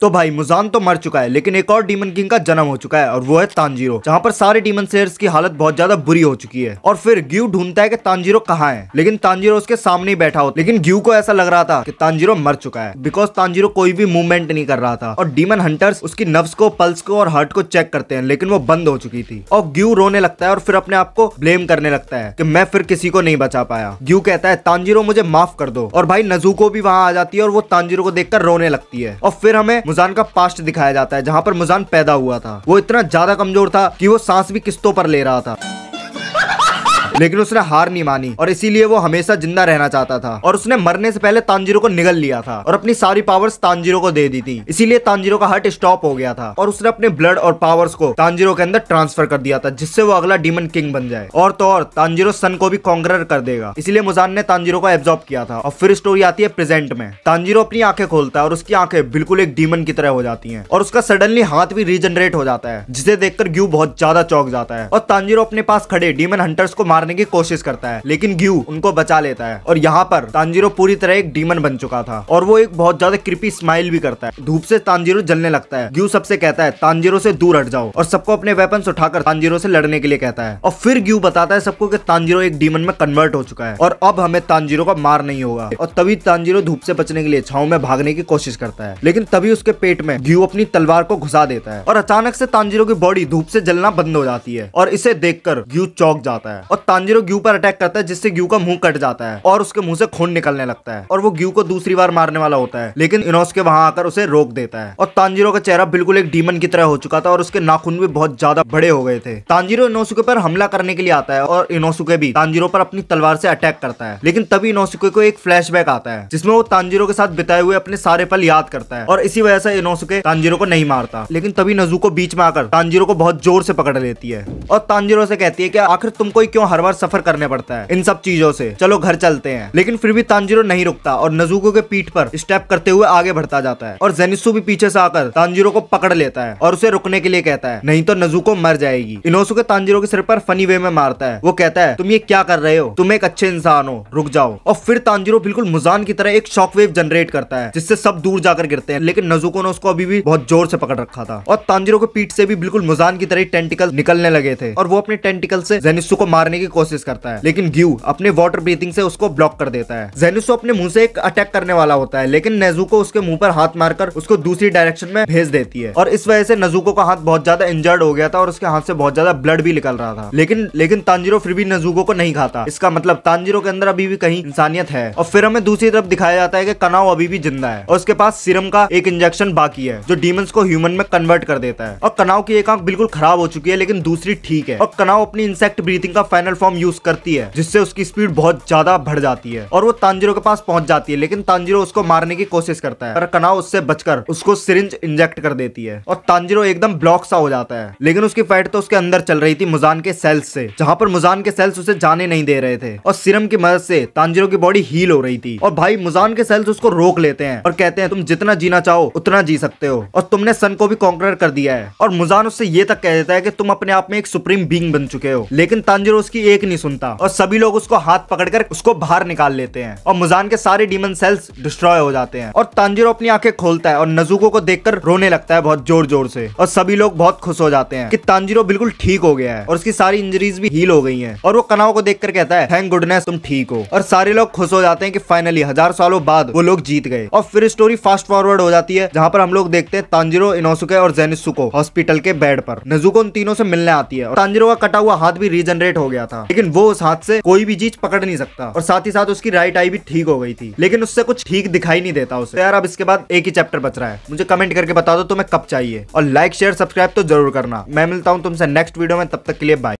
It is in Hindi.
तो भाई मुजान तो मर चुका है लेकिन एक और डीमन किंग का जन्म हो चुका है और वो है तांजीरो जहाँ पर सारे डीमन स्लेयर्स की हालत बहुत ज्यादा बुरी हो चुकी है और फिर ग्यू ढूंढता है कि तांजीरो कहाँ है लेकिन तांजीरो उसके सामने ही बैठा हो लेकिन ग्यू को ऐसा लग रहा था कि तांजीरो मर चुका है बिकॉज तांजीरो कोई भी मूवमेंट नहीं कर रहा था और डीमन हंटर्स उसकी नब्स को पल्स को और हार्ट को चेक करते हैं लेकिन वो बंद हो चुकी थी और ग्यू रोने लगता है और फिर अपने आप को ब्लेम करने लगता है कि मैं फिर किसी को नहीं बचा पाया ग्यू कहता है तांजीरो मुझे माफ कर दो और भाई नजू को भी वहाँ आ जाती है और वो तांजीरो को देखकर रोने लगती है और फिर हमें मुजान का पास्ट दिखाया जाता है जहाँ पर मुजान पैदा हुआ था वो इतना ज्यादा कमजोर था कि वो सांस भी किस्तों पर ले रहा था लेकिन उसने हार नहीं मानी और इसीलिए वो हमेशा जिंदा रहना चाहता था और उसने मरने से पहले तांजीरो को निगल लिया था और अपनी सारी पावर्स तांजीरो को दे दी थी इसीलिए तांजीरो का हार्ट स्टॉप हो गया था और उसने अपने ब्लड और पावर्स को तांजीरो के अंदर ट्रांसफर कर दिया था जिससे वो अगला डीमन किंग बन जाए और तो और तांजीरो सन को भी कॉन्ग्रर कर देगा इसलिए मुजान ने तांजीरो को एब्जॉर्ब किया था और फिर स्टोरी आती है प्रेजेंट में तांजीरो अपनी आंखें खोलता है और उसकी आंखें बिल्कुल एक डीमन की तरह हो जाती है और उसका सडनली हाथ भी रीजनरेट हो जाता है जिसे देखकर ग्यू बहुत ज्यादा चौक जाता है और तांजीरो अपने पास खड़े डीमन हंटर्स को मारने बचाने की कोशिश करता है लेकिन ग्यू उनको बचा लेता है और यहाँ पर तांजीरो पूरी तरह एक डीमन बन चुका था और वो एक बहुत ज्यादा कृपी स्माइल भी करता है धूप से तांजीरो जलने लगता है ग्यू सबसे कहता है तांजीरो से दूर हट जाओ और सबको अपने वेपन उठाकर तांजीरो से लड़ने के लिए कहता है और फिर ग्यू बताता है सबको की तांजीरो एक डीमन में कन्वर्ट हो चुका है और अब हमें तांजीरो का मार नहीं होगा और तभी तांजीरो धूप से बचने के लिए छाव में भागने की कोशिश करता है लेकिन तभी उसके पेट में ग्यू अपनी तलवार को घुसा देता है और अचानक से तांजीरो की बॉडी धूप से जलना बंद हो जाती है और इसे देखकर ग्यू चौक जाता है और तांजिरो ग्यू पर अटैक करता है जिससे ग्यू का मुंह कट जाता है और उसके मुंह से खून निकलने लगता है और वो ग्यू को दूसरी बार मारने वाला होता है लेकिन इनोसके वहां आकर उसे रोक देता है और तांजिरो का चेहरा बिल्कुल एक डीमन की तरह हो चुका था और उसके नाखून भी बहुत ज्यादा बड़े हो गए थे तांजिरो इनोसुके पर हमला करने के लिए आता है और इनोसुके भी तांजिरो पर अपनी तलवार से अटैक करता है लेकिन तभी इनोसुके को एक फ्लैश आता है जिसमे वो तांजिरो के साथ बिताए हुए अपने सारे पल याद करता है और इसी वजह से इनोसुके तांजिरो को नहीं मारता लेकिन तभी नजू को बीच में आकर तांजिरो को बहुत जोर से पकड़ लेती है और तांजिरो से कहती है की आखिर तुम कोई क्यों हर बार सफर करने पड़ता है इन सब चीजों से चलो घर चलते हैं लेकिन फिर भी तांजिरो नहीं रुकता और नजूको के पीठ पर स्टेप करते हुए आगे बढ़ता जाता है और जेनिसु भी पीछे से आकर तांजिरो को पकड़ लेता है और उसे रुकने के लिए कहता है नहीं तो नजूको मर जाएगी इनोसु के तांजिरो के सिर पर फनी वे में मारता है वो कहता है तुम ये क्या कर रहे हो तुम एक अच्छे इंसान हो रुक जाओ और फिर तांजिरो बिल्कुल मुजान की तरह एक शॉक वेव जनरेट करता है जिससे सब दूर जाकर गिरते हैं लेकिन नजूको ने उसको अभी भी बहुत जोर से पकड़ रखा था और तांजिरो के पीठ से भी बिल्कुल मुजान की तरह टेंटिकल निकलने लगे थे और वो अपने टेंटिकल से जेनिसु को मारने की की कोशिश करता है लेकिन ग्यू अपने वाटर ब्रीथिंग से उसको ब्लॉक कर देता है जेनुसो अपने मुंह से एक अटैक करने वाला होता है लेकिन नेजुको उसके मुंह पर हाथ मारकर उसको दूसरी डायरेक्शन में भेज देती है और इस वजह से नजुको का हाथ बहुत ज्यादा इंजर्ड हो गया था और उसके हाथ से बहुत ज्यादा ब्लड भी निकल रहा था लेकिन लेकिन तांजिरो फिर भी नजुको को नहीं खाता इसका मतलब तांजिरो के अंदर अभी भी कहीं इंसानियत है और फिर हमें दूसरी तरफ दिखाया जाता है कि कनाओ अभी भी जिंदा है और उसके पास सिरम का एक इंजेक्शन बाकी है जो डीमंस को ह्यूमन में कन्वर्ट कर देता है और कनाओ की एक आंख बिल्कुल खराब हो चुकी है लेकिन दूसरी ठीक है और कनाओ अपनी इंसेक्ट ब्रीथिंग का फाइनल फॉर्म यूज करती है जिससे उसकी स्पीड बहुत ज्यादा बढ़ जाती है और वो तांजिरो के पास पहुंच जाती है लेकिन तांजिरो उसको मारने की कोशिश करता है पर कनाओ उससे बचकर उसको सिरिंज इंजेक्ट कर देती है और तांजिरो एकदम ब्लॉक सा हो जाता है लेकिन उसकी फाइट तो उसके अंदर चल रही थी मुजान के सेल्स से जहाँ पर मुजान के सेल्स उसे जाने नहीं दे रहे थे और सिरम की मदद से तांजिरो की बॉडी हील हो रही थी और भाई मुजान के सेल्स उसको रोक लेते हैं और कहते हैं तुम जितना जीना चाहो उतना जी सकते हो और तुमने सन को भी कॉन्कर कर दिया है और मुजान उससे ये तक कह देता है कि तुम अपने आप में एक सुप्रीम बींग बन चुके हो लेकिन तांजिरो उसकी एक नहीं सुनता और सभी लोग उसको हाथ पकड़कर उसको बाहर निकाल लेते हैं और मुजान के सारे डीमन सेल्स डिस्ट्रॉय हो जाते हैं और तांजिरो अपनी आंखें खोलता है और नजुको को देखकर रोने लगता है बहुत जोर जोर से और सभी लोग बहुत खुश हो जाते हैं कि तांजिरो बिल्कुल ठीक हो गया है और उसकी सारी इंजरीज भी हील हो गई है और वो कनाओ को देखकर कहता है थैंक गुडनेस तुम ठीक हो और सारे लोग खुश हो जाते हैं कि फाइनली हजार सालों बाद वो लोग जीत गए और फिर स्टोरी फास्ट फॉरवर्ड हो जाती है जहाँ पर हम लोग देखते हैं तांजिरो इनोसुके और जेनिसुको हॉस्पिटल के बेड पर नजुको उन तीनों से मिलने आती है और तांजिरो का कटा हुआ हाथ भी रीजनरेट हो गया था था हाँ। लेकिन वो उस हाथ से कोई भी चीज पकड़ नहीं सकता और साथ ही साथ उसकी राइट आई भी ठीक हो गई थी लेकिन उससे कुछ ठीक दिखाई नहीं देता उसे तो यार अब इसके बाद एक ही चैप्टर बच रहा है मुझे कमेंट करके बता दो तुम्हें कब चाहिए और लाइक शेयर सब्सक्राइब तो जरूर करना मैं मिलता हूँ तुमसे नेक्स्ट वीडियो में तब तक के लिए बाय